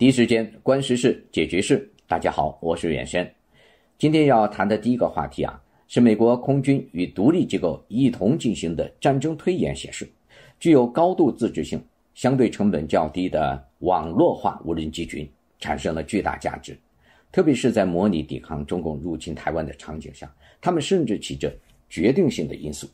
第一时间观时事，解局势。大家好，我是远山。今天要谈的第一个话题啊，是美国空军与独立机构一同进行的战争推演显示，具有高度自治性、相对成本较低的网络化无人机群产生了巨大价值，特别是在模拟抵抗中共入侵台湾的场景下，他们甚至起着决定性的因素。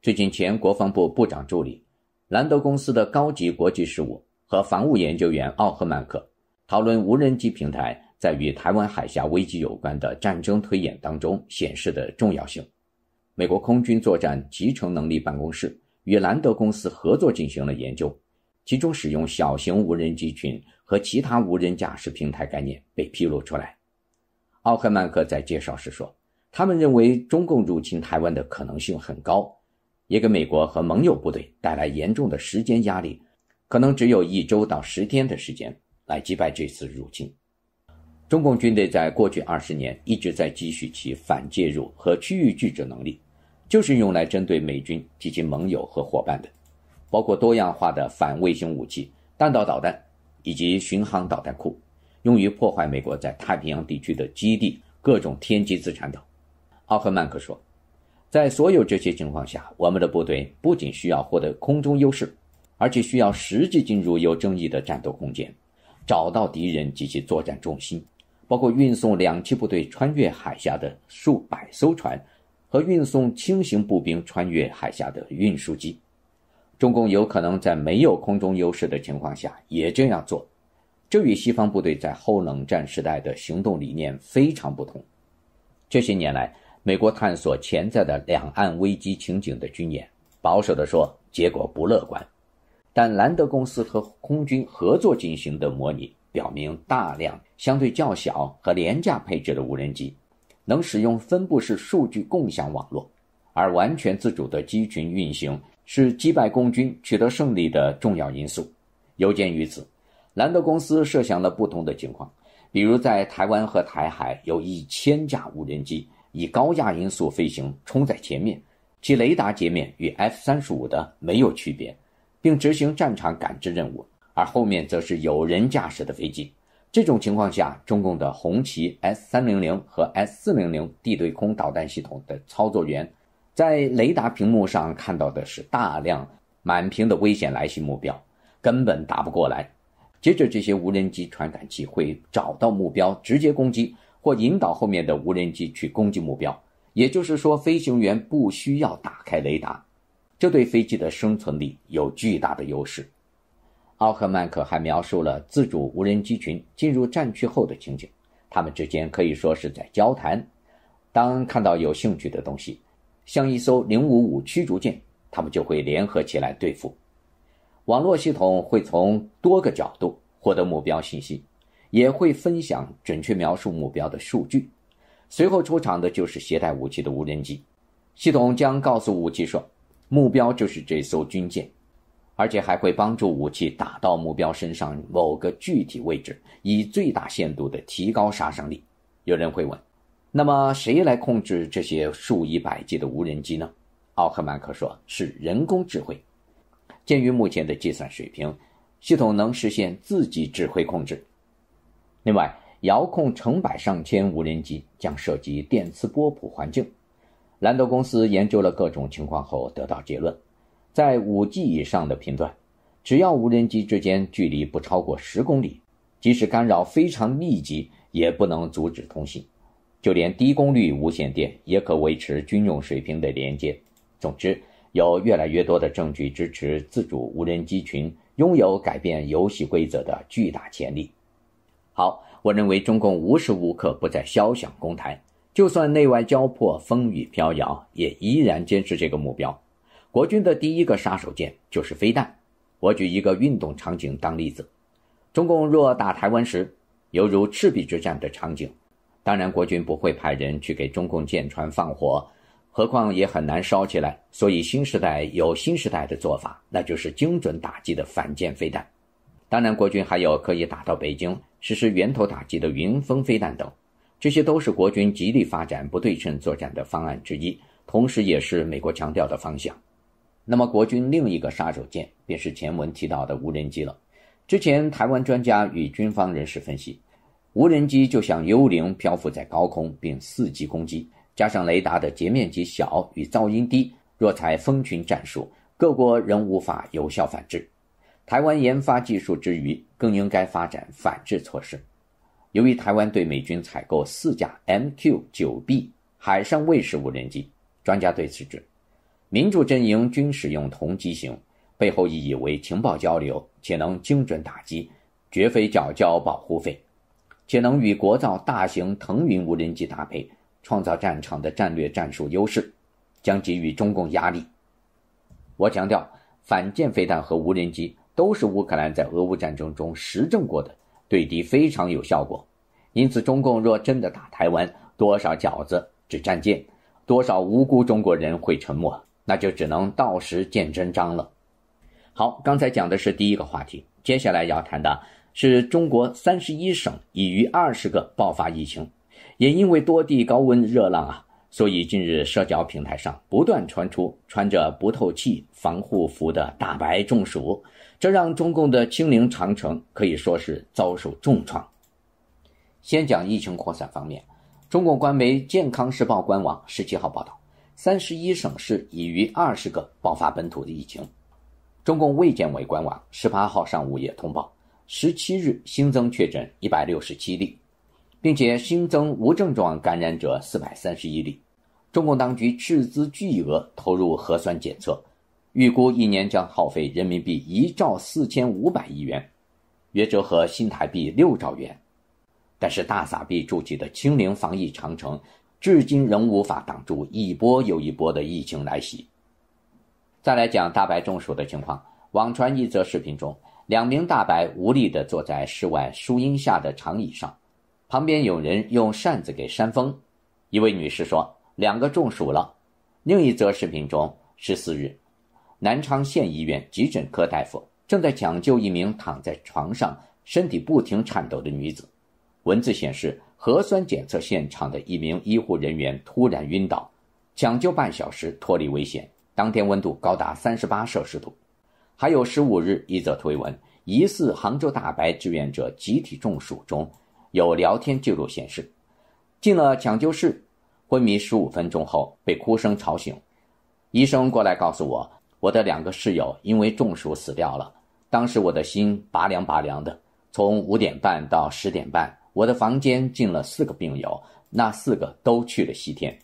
最近，前国防部部长助理兰德公司的高级国际事务。和防务研究员奥赫曼克讨论无人机平台在与台湾海峡危机有关的战争推演当中显示的重要性。美国空军作战集成能力办公室与兰德公司合作进行了研究，其中使用小型无人机群和其他无人驾驶平台概念被披露出来。奥赫曼克在介绍时说：“他们认为中共入侵台湾的可能性很高，也给美国和盟友部队带来严重的时间压力。”可能只有一周到十天的时间来击败这次入侵。中共军队在过去二十年一直在积蓄其反介入和区域拒止能力，就是用来针对美军及其盟友和伙伴的，包括多样化的反卫星武器、弹道导弹以及巡航导弹库，用于破坏美国在太平洋地区的基地、各种天基资产等。奥赫曼克说，在所有这些情况下，我们的部队不仅需要获得空中优势。而且需要实际进入有争议的战斗空间，找到敌人及其作战重心，包括运送两栖部队穿越海峡的数百艘船，和运送轻型步兵穿越海峡的运输机。中共有可能在没有空中优势的情况下也这样做，这与西方部队在后冷战时代的行动理念非常不同。这些年来，美国探索潜在的两岸危机情景的军演，保守的说，结果不乐观。但兰德公司和空军合作进行的模拟表明，大量相对较小和廉价配置的无人机，能使用分布式数据共享网络，而完全自主的机群运行是击败共军、取得胜利的重要因素。由鉴于此，兰德公司设想了不同的情况，比如在台湾和台海有一千架无人机以高亚音速飞行冲在前面，其雷达截面与 F 三十五的没有区别。并执行战场感知任务，而后面则是有人驾驶的飞机。这种情况下，中共的红旗 S 三零零和 S 四零零地对空导弹系统的操作员，在雷达屏幕上看到的是大量满屏的危险来袭目标，根本打不过来。接着，这些无人机传感器会找到目标，直接攻击或引导后面的无人机去攻击目标。也就是说，飞行员不需要打开雷达。这对飞机的生存力有巨大的优势。奥克曼可还描述了自主无人机群进入战区后的情景，他们之间可以说是在交谈。当看到有兴趣的东西，像一艘零五五驱逐舰，他们就会联合起来对付。网络系统会从多个角度获得目标信息，也会分享准确描述目标的数据。随后出场的就是携带武器的无人机。系统将告诉武器说。目标就是这艘军舰，而且还会帮助武器打到目标身上某个具体位置，以最大限度的提高杀伤力。有人会问，那么谁来控制这些数以百计的无人机呢？奥赫曼克说，是人工智慧。鉴于目前的计算水平，系统能实现自己指挥控制。另外，遥控成百上千无人机将涉及电磁波谱环境。兰德公司研究了各种情况后，得到结论：在五 G 以上的频段，只要无人机之间距离不超过十公里，即使干扰非常密集，也不能阻止通信。就连低功率无线电也可维持军用水平的连接。总之，有越来越多的证据支持自主无人机群拥有改变游戏规则的巨大潜力。好，我认为中共无时无刻不在消想公台。就算内外交迫、风雨飘摇，也依然坚持这个目标。国军的第一个杀手锏就是飞弹。我举一个运动场景当例子：中共若打台湾时，犹如赤壁之战的场景。当然，国军不会派人去给中共舰船放火，何况也很难烧起来。所以新时代有新时代的做法，那就是精准打击的反舰飞弹。当然，国军还有可以打到北京、实施源头打击的云峰飞弹等。这些都是国军极力发展不对称作战的方案之一，同时也是美国强调的方向。那么，国军另一个杀手锏便是前文提到的无人机了。之前台湾专家与军方人士分析，无人机就像幽灵漂浮在高空并伺机攻击，加上雷达的截面积小与噪音低，若采蜂群战术，各国仍无法有效反制。台湾研发技术之余，更应该发展反制措施。由于台湾对美军采购四架 MQ-9B 海上卫士无人机，专家对此指，民主阵营均使用同机型，背后意义为情报交流且能精准打击，绝非缴交保护费，且能与国造大型腾云无人机搭配，创造战场的战略战术优势，将给予中共压力。我强调，反舰飞弹和无人机都是乌克兰在俄乌战争中实证过的，对敌非常有效果。因此，中共若真的打台湾，多少饺子只占尽，多少无辜中国人会沉默，那就只能到时见真章了。好，刚才讲的是第一个话题，接下来要谈的是中国三十一省已逾二十个爆发疫情，也因为多地高温热浪啊，所以近日社交平台上不断传出穿着不透气防护服的大白中暑，这让中共的清零长城可以说是遭受重创。先讲疫情扩散方面，中国官媒《健康时报》官网十七号报道，三十一省市已逾二十个爆发本土的疫情。中共卫健委官网十八号上午也通报，十七日新增确诊一百六十七例，并且新增无症状感染者四百三十一例。中共当局斥资巨额投入核酸检测，预估一年将耗费人民币一兆四千五百亿元，约折合新台币六兆元。但是大撒币筑起的清零防疫长城，至今仍无法挡住一波又一波的疫情来袭。再来讲大白中暑的情况。网传一则视频中，两名大白无力地坐在室外树荫下的长椅上，旁边有人用扇子给扇风。一位女士说：“两个中暑了。”另一则视频中，十四日，南昌县医院急诊科大夫正在抢救一名躺在床上、身体不停颤抖的女子。文字显示，核酸检测现场的一名医护人员突然晕倒，抢救半小时脱离危险。当天温度高达三十八摄氏度。还有十五日，一则推文疑似杭州大白志愿者集体中暑，中有聊天记录显示，进了抢救室，昏迷十五分钟后被哭声吵醒，医生过来告诉我，我的两个室友因为中暑死掉了。当时我的心拔凉拔凉的。从五点半到十点半。我的房间进了四个病友，那四个都去了西天。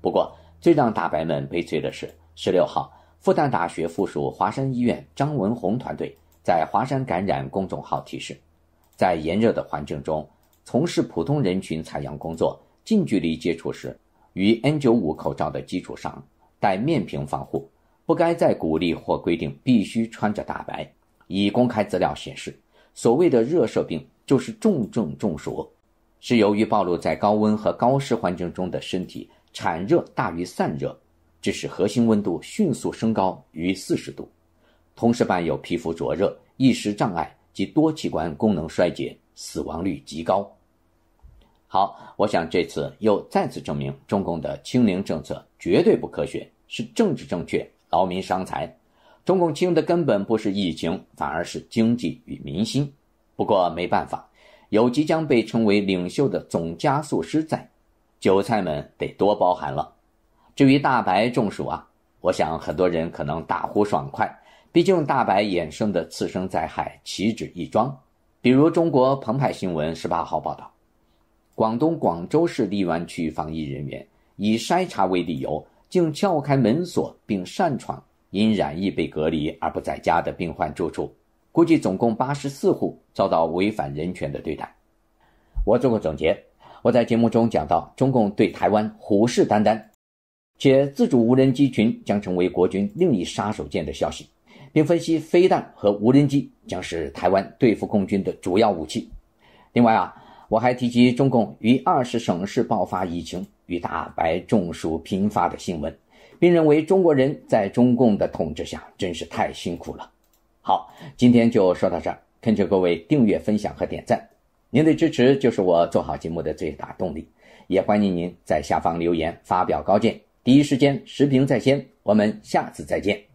不过，最让大白们悲催的是，十六号，复旦大学附属华山医院张文宏团队在华山感染公众号提示，在炎热的环境中，从事普通人群采样工作、近距离接触时，于 N95 口罩的基础上戴面屏防护，不该再鼓励或规定必须穿着大白。已公开资料显示，所谓的热射病。就是重症中暑，是由于暴露在高温和高湿环境中的身体产热大于散热，致使核心温度迅速升高于四十度，同时伴有皮肤灼热、意识障碍及多器官功能衰竭，死亡率极高。好，我想这次又再次证明，中共的清零政策绝对不科学，是政治正确，劳民伤财。中共清的根本不是疫情，反而是经济与民心。不过没办法，有即将被称为领袖的总加速师在，韭菜们得多包涵了。至于大白中暑啊，我想很多人可能大呼爽快，毕竟大白衍生的次生灾害岂止一桩？比如中国澎湃新闻十八号报道，广东广州市荔湾区防疫人员以筛查为理由，竟撬开门锁并擅闯因染疫被隔离而不在家的病患住处。估计总共八十四户遭到违反人权的对待。我做过总结，我在节目中讲到中共对台湾虎视眈眈，且自主无人机群将成为国军另一杀手锏的消息，并分析飞弹和无人机将是台湾对付共军的主要武器。另外啊，我还提及中共于二十省市爆发疫情与大白中暑频发的新闻，并认为中国人在中共的统治下真是太辛苦了。好，今天就说到这儿，恳求各位订阅、分享和点赞，您的支持就是我做好节目的最大动力。也欢迎您在下方留言发表高见，第一时间视评在先。我们下次再见。